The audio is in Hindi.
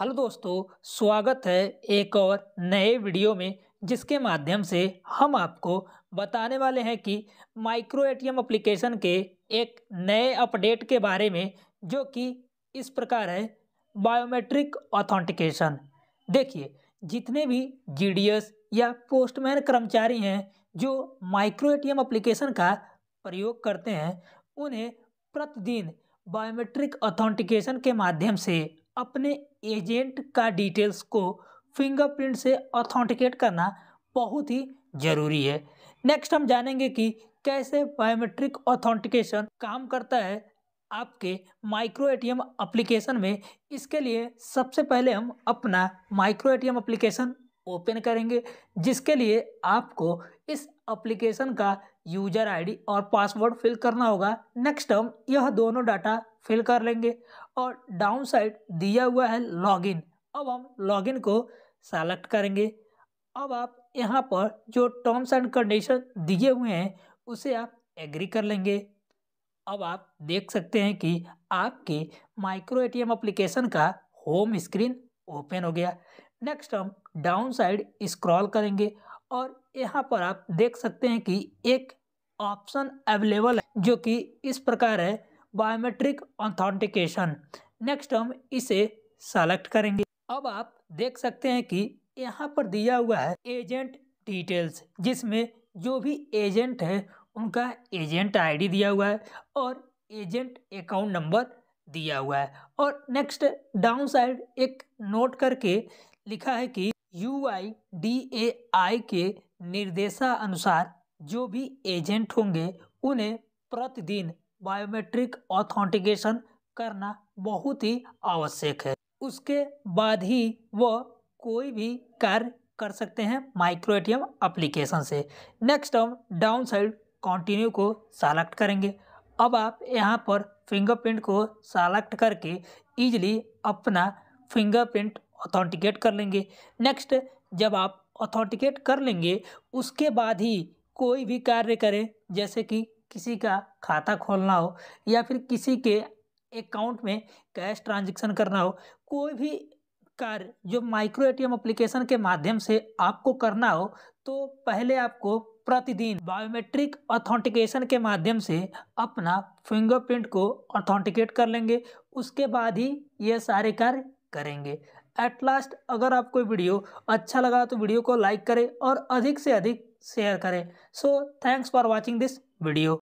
हेलो दोस्तों स्वागत है एक और नए वीडियो में जिसके माध्यम से हम आपको बताने वाले हैं कि माइक्रो एटीएम एप्लीकेशन के एक नए अपडेट के बारे में जो कि इस प्रकार है बायोमेट्रिक ऑथेंटिकेशन देखिए जितने भी जी या पोस्टमैन कर्मचारी हैं जो माइक्रो एटीएम एप्लीकेशन का प्रयोग करते हैं उन्हें प्रतिदिन बायोमेट्रिक ऑथेंटिकेशन के माध्यम से अपने एजेंट का डिटेल्स को फिंगरप्रिंट से ऑथेंटिकेट करना बहुत ही ज़रूरी है नेक्स्ट हम जानेंगे कि कैसे बायोमेट्रिक ऑथेंटिकेशन काम करता है आपके माइक्रो एटीएम एप्लीकेशन में इसके लिए सबसे पहले हम अपना माइक्रो एटीएम एप्लीकेशन ओपन करेंगे जिसके लिए आपको इस एप्लीकेशन का यूजर आईडी और पासवर्ड फिल करना होगा नेक्स्ट हम यह दोनों डाटा फिल कर लेंगे और डाउन साइड दिया हुआ है लॉगिन अब हम लॉगिन को सेलेक्ट करेंगे अब आप यहाँ पर जो टर्म्स एंड कंडीशन दिए हुए हैं उसे आप एग्री कर लेंगे अब आप देख सकते हैं कि आपके माइक्रो एटीएम एप्लीकेशन का होम स्क्रीन ओपन हो गया नेक्स्ट हम डाउन साइड स्क्रॉल करेंगे और यहाँ पर आप देख सकते हैं कि एक ऑप्शन अवेलेबल है जो कि इस प्रकार है बायोमेट्रिक ऑथेंटिकेशन नेक्स्ट हम इसे सेलेक्ट करेंगे अब आप देख सकते हैं कि यहाँ पर दिया हुआ है एजेंट डिटेल्स जिसमें जो भी एजेंट है उनका एजेंट आईडी दिया हुआ है और एजेंट अकाउंट नंबर दिया हुआ है और नेक्स्ट डाउन साइड एक नोट करके लिखा है कि यू आई डी ए आई के निर्देशानुसार जो भी एजेंट होंगे उन्हें प्रतिदिन बायोमेट्रिक ऑथेंटिकेशन करना बहुत ही आवश्यक है उसके बाद ही वह कोई भी कार्य कर सकते हैं माइक्रो एटीएम एप्लीकेशन से नेक्स्ट हम डाउन साइड कंटिन्यू को सेलेक्ट करेंगे अब आप यहाँ पर फिंगरप्रिंट को सेलेक्ट करके ईजिली अपना फिंगरप्रिंट ऑथेंटिकेट कर लेंगे नेक्स्ट जब आप ऑथेंटिकेट कर लेंगे उसके बाद ही कोई भी कार्य करें जैसे कि किसी का खाता खोलना हो या फिर किसी के अकाउंट में कैश ट्रांजैक्शन करना हो कोई भी कार्य जो माइक्रो एटीएम एप्लीकेशन के माध्यम से आपको करना हो तो पहले आपको प्रतिदिन बायोमेट्रिक ऑथेंटिकेशन के माध्यम से अपना फिंगरप्रिंट को ऑथेंटिकेट कर लेंगे उसके बाद ही ये सारे कार्य करेंगे एट लास्ट अगर आपको वीडियो अच्छा लगा तो वीडियो को लाइक करें और अधिक से अधिक शेयर करें so thanks for watching this video